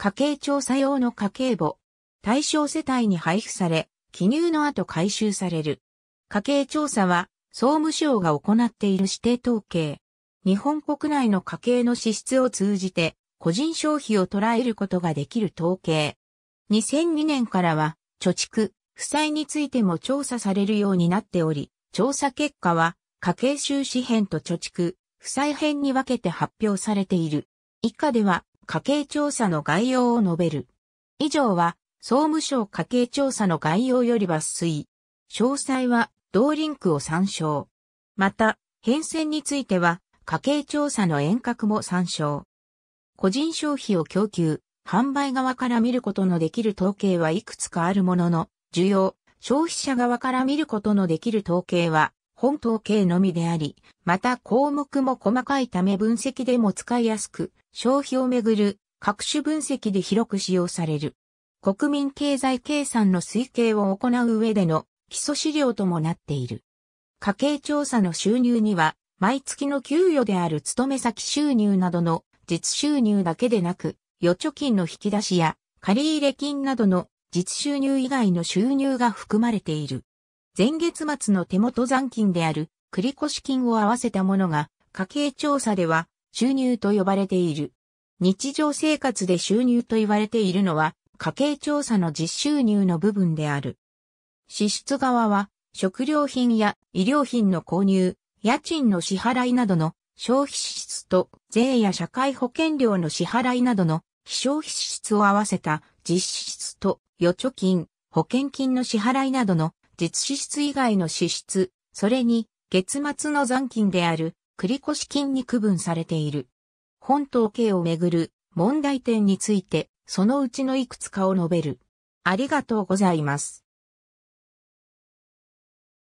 家計調査用の家計簿。対象世帯に配布され、記入の後回収される。家計調査は、総務省が行っている指定統計。日本国内の家計の支出を通じて、個人消費を捉えることができる統計。2002年からは、貯蓄、負債についても調査されるようになっており、調査結果は、家計収支編と貯蓄、負債編に分けて発表されている。以下では、家計調査の概要を述べる。以上は、総務省家計調査の概要より抜粋。詳細は、同リンクを参照。また、変遷については、家計調査の遠隔も参照。個人消費を供給、販売側から見ることのできる統計はいくつかあるものの、需要、消費者側から見ることのできる統計は本統計のみであり、また項目も細かいため分析でも使いやすく、消費をめぐる各種分析で広く使用される。国民経済計算の推計を行う上での基礎資料ともなっている。家計調査の収入には、毎月の給与である勤め先収入などの実収入だけでなく、預貯金の引き出しや借入金などの実収入以外の収入が含まれている。前月末の手元残金である繰越金を合わせたものが、家計調査では収入と呼ばれている。日常生活で収入と言われているのは、家計調査の実収入の部分である。支出側は、食料品や医療品の購入、家賃の支払いなどの消費支出と税や社会保険料の支払いなどの非消費支出を合わせた実支出と預貯金、保険金の支払いなどの実支出以外の支出、それに、月末の残金である、繰越金に区分されている。本統計をめぐる問題点について、そのうちのいくつかを述べる。ありがとうございます。